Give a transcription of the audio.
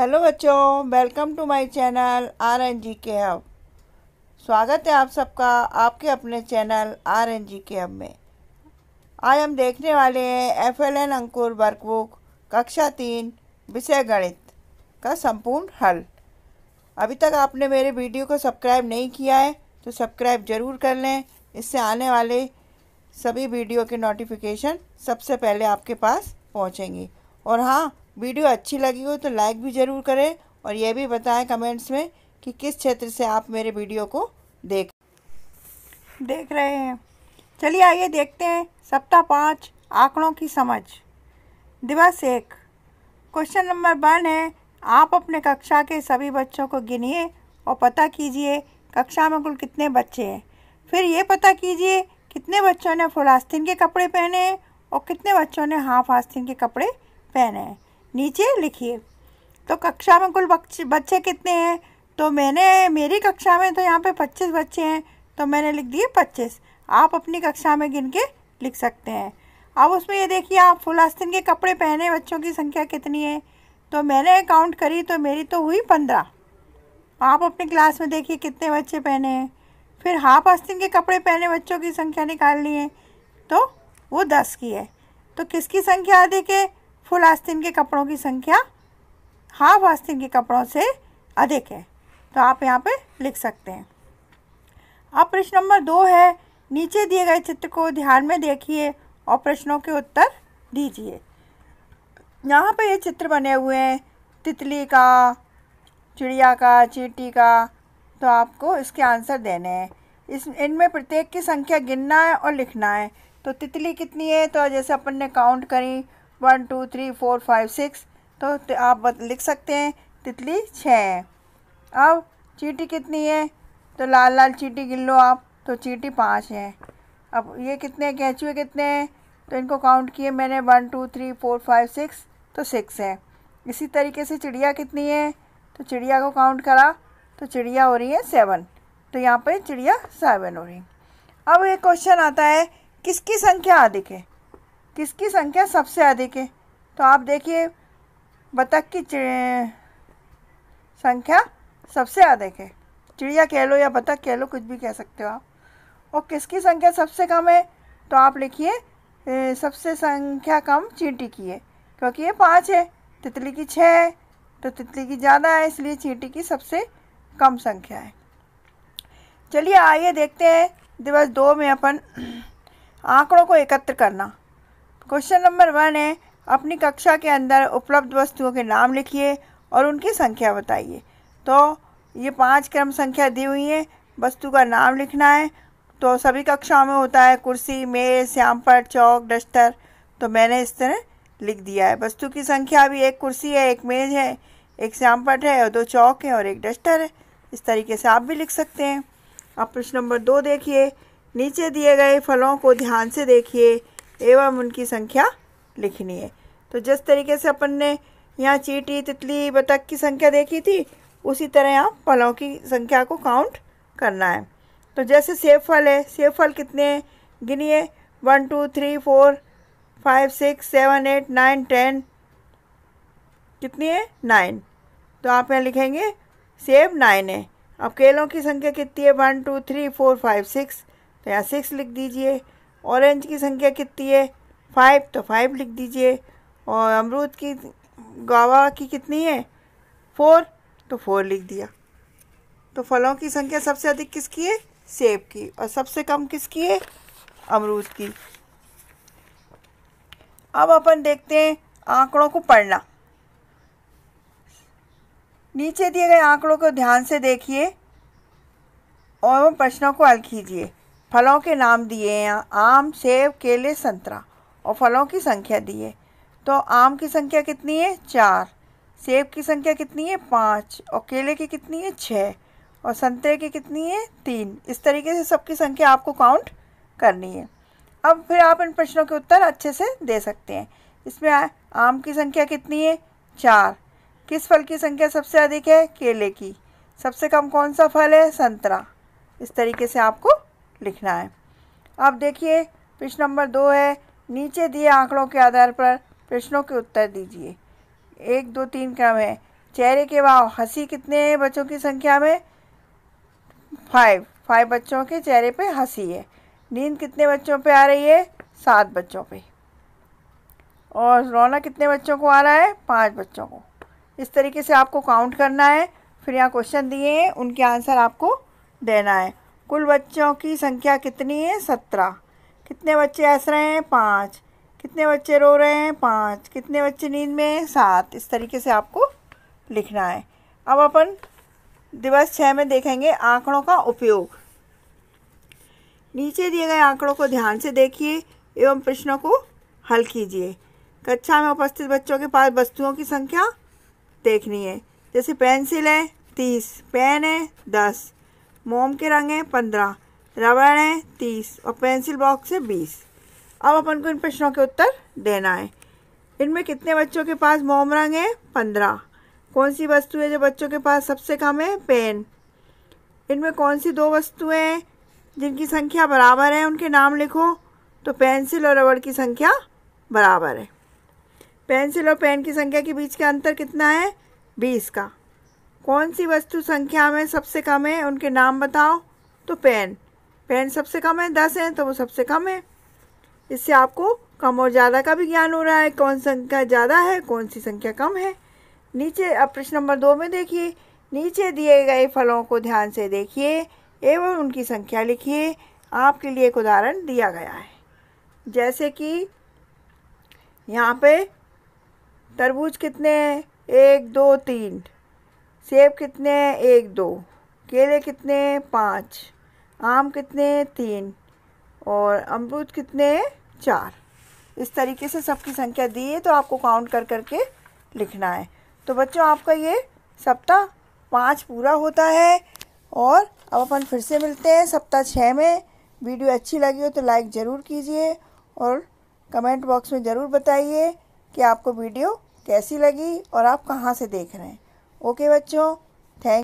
hello बच्चों welcome to my channel R N G K hub स्वागत है आप सबका आपके अपने channel R N G K hub में आज हम देखने वाले हैं F L N Ankur workbook कक्षा तीन विषय गणित का संपूर्ण हल अभी तक आपने मेरे वीडियो को सब्सक्राइब नहीं किया है तो सब्सक्राइब ज़रूर कर लें इससे आने वाले सभी वीडियो के नोटिफिकेशन सबसे पहले आपके पास पहुँचेंगी और हाँ वीडियो अच्छी लगी हो तो लाइक भी ज़रूर करें और यह भी बताएं कमेंट्स में कि किस क्षेत्र से आप मेरे वीडियो को देख देख रहे हैं चलिए आइए देखते हैं सप्ताह पाँच आंकड़ों की समझ दिवस एक क्वेश्चन नंबर वन है आप अपने कक्षा के सभी बच्चों को गिनिए और पता कीजिए कक्षा में कुल कितने बच्चे हैं फिर ये पता कीजिए कितने बच्चों ने फुलास्तीन के कपड़े पहने हैं और कितने बच्चों ने हाफ आस्तीन के कपड़े पहने हैं नीचे लिखिए तो कक्षा में कुल बच्चे कितने हैं तो मैंने मेरी कक्षा में तो यहाँ पे पच्चीस बच्चे हैं तो मैंने लिख दिए पच्चीस आप अपनी कक्षा में गिन के लिख सकते हैं अब उसमें ये देखिए आप फुल आस्तीन के कपड़े पहने बच्चों की संख्या कितनी है तो मैंने काउंट करी तो मेरी तो हुई पंद्रह आप अपनी क्लास में देखिए कितने बच्चे पहने हैं फिर हाफ आस्तिन के कपड़े पहने बच्चों की संख्या निकालनी है तो वो दस की है तो किसकी संख्या अधिक है फुल आस्तीन के कपड़ों की संख्या हाफ आस्तीन के कपड़ों से अधिक है तो आप यहाँ पे लिख सकते हैं अब प्रश्न नंबर दो है नीचे दिए गए चित्र को ध्यान में देखिए और प्रश्नों के उत्तर दीजिए यहाँ पे ये चित्र बने हुए हैं तितली का चिड़िया का चीटी का तो आपको इसके आंसर देने हैं इस इनमें प्रत्येक की संख्या गिनना है और लिखना है तो तितली कितनी है तो जैसे अपन ने काउंट करी one two three four five six तो आप लिख सकते हैं तितली छः है अब चीटी कितनी है तो लाल लाल चीटी गिन लो आप तो चीटी पाँच है अब ये कितने कैचुए कितने हैं तो इनको काउंट किए मैंने one two three four five six तो सिक्स है इसी तरीके से चिड़िया कितनी है तो चिड़िया को काउंट करा तो चिड़िया हो रही है सेवन तो यहाँ पर चिड़िया सेवन हो रही अब एक क्वेश्चन आता है किसकी संख्या अधिक है किसकी संख्या सबसे अधिक है तो आप देखिए बतख की संख्या सबसे अधिक है चिड़िया कह लो या बतख कह लो कुछ भी कह सकते हो आप और किसकी संख्या सबसे कम है तो आप लिखिए सबसे संख्या कम चींटी की है क्योंकि ये पाँच है तितली की छः है तो तितली की ज़्यादा है इसलिए चींटी की सबसे कम संख्या है चलिए आइए देखते हैं दिवस दो में अपन आंकड़ों को एकत्र करना क्वेश्चन नंबर वन है अपनी कक्षा के अंदर उपलब्ध वस्तुओं के नाम लिखिए और उनकी संख्या बताइए तो ये पांच क्रम संख्या दी हुई है वस्तु का नाम लिखना है तो सभी कक्षाओं में होता है कुर्सी मेज श्यामपट चौक डस्टर तो मैंने इस तरह लिख दिया है वस्तु की संख्या भी एक कुर्सी है एक मेज है एक श्यामपट है और दो चौक है और एक डस्टर है इस तरीके से आप भी लिख सकते हैं अब प्रश्न नंबर दो देखिए नीचे दिए गए फलों को ध्यान से देखिए एवं उनकी संख्या लिखनी है तो जिस तरीके से अपन ने यहाँ चीटी तितली बतख की संख्या देखी थी उसी तरह यहाँ फलों की संख्या को काउंट करना है तो जैसे सेब फल है सेब फल कितने गिनिए one two three four five six seven eight nine ten कितनी है नाइन तो आप यहाँ लिखेंगे सेब नाइन है अब केलों की संख्या कितनी है one two three four five six तो यहाँ सिक्स लिख दीजिए ऑरेंज की संख्या कितनी है फाइव तो फाइव लिख दीजिए और अमरूद की गावा की कितनी है फोर तो फोर लिख दिया तो फलों की संख्या सबसे अधिक किसकी है सेब की और सबसे कम किसकी है अमरूद की अब अपन देखते हैं आंकड़ों को पढ़ना नीचे दिए गए आंकड़ों को ध्यान से देखिए और प्रश्नों को हल कीजिए फलों के नाम दिए हैं आम सेब केले संतरा और फलों की संख्या दी है तो आम की संख्या कितनी है चार सेब की संख्या कितनी है पाँच और केले की कितनी है छः और संतरे की कितनी है तीन इस तरीके से सबकी संख्या आपको काउंट करनी है अब फिर आप इन प्रश्नों के उत्तर अच्छे से दे सकते हैं इसमें आम की संख्या कितनी है चार किस फल की संख्या सबसे अधिक है केले की सबसे कम कौन सा फल है संतरा इस तरीके से आपको लिखना है अब देखिए प्रश्न नंबर दो है नीचे दिए आंकड़ों के आधार पर प्रश्नों के उत्तर दीजिए एक दो तीन क्रम है चेहरे के भाव हंसी कितने हैं बच्चों की संख्या में फाइव फाइव बच्चों के चेहरे पे हंसी है नींद कितने बच्चों पे आ रही है सात बच्चों पे और रोना कितने बच्चों को आ रहा है पांच बच्चों को इस तरीके से आपको काउंट करना है फिर यहाँ क्वेश्चन दिए हैं उनके आंसर आपको देना है कुल बच्चों की संख्या कितनी है सत्रह कितने बच्चे हंस रहे हैं पाँच कितने बच्चे रो रहे हैं पाँच कितने बच्चे नींद में हैं सात इस तरीके से आपको लिखना है अब अपन दिवस छः में देखेंगे आंकड़ों का उपयोग नीचे दिए गए आंकड़ों को ध्यान से देखिए एवं प्रश्नों को हल कीजिए कक्षा में उपस्थित बच्चों के पास वस्तुओं की संख्या देखनी है जैसे पेंसिल है तीस पेन है दस मोम के रंग हैं पंद्रह रबड़ हैं तीस और पेंसिल बॉक्स है बीस अब अपन को इन प्रश्नों के उत्तर देना है इनमें कितने बच्चों के पास मोम रंग है पंद्रह कौन सी वस्तु है जो बच्चों के पास सबसे कम है पेन इनमें कौन सी दो वस्तुएँ हैं जिनकी संख्या बराबर है उनके नाम लिखो तो पेंसिल और रबड़ की संख्या बराबर है पेंसिल और पेन की संख्या के बीच का अंतर कितना है बीस का कौन सी वस्तु संख्या में सबसे कम है उनके नाम बताओ तो पेन पेन सबसे कम है दस हैं तो वो सबसे कम है इससे आपको कम और ज़्यादा का भी ज्ञान हो रहा है कौन संख्या ज़्यादा है कौन सी संख्या कम है नीचे अब प्रश्न नंबर दो में देखिए नीचे दिए गए फलों को ध्यान से देखिए एवं उनकी संख्या लिखिए आपके लिए एक उदाहरण दिया गया है जैसे कि यहाँ पे तरबूज कितने हैं एक दो तीन सेब कितने हैं एक दो केले कितने पाँच आम कितने तीन और अमरूद कितने चार इस तरीके से सबकी संख्या दी है तो आपको काउंट कर करके लिखना है तो बच्चों आपका ये सप्ताह पाँच पूरा होता है और अब अपन फिर से मिलते हैं सप्ताह छः में वीडियो अच्छी लगी हो तो लाइक ज़रूर कीजिए और कमेंट बॉक्स में ज़रूर बताइए कि आपको वीडियो कैसी लगी और आप कहाँ से देख रहे हैं 오개왔죠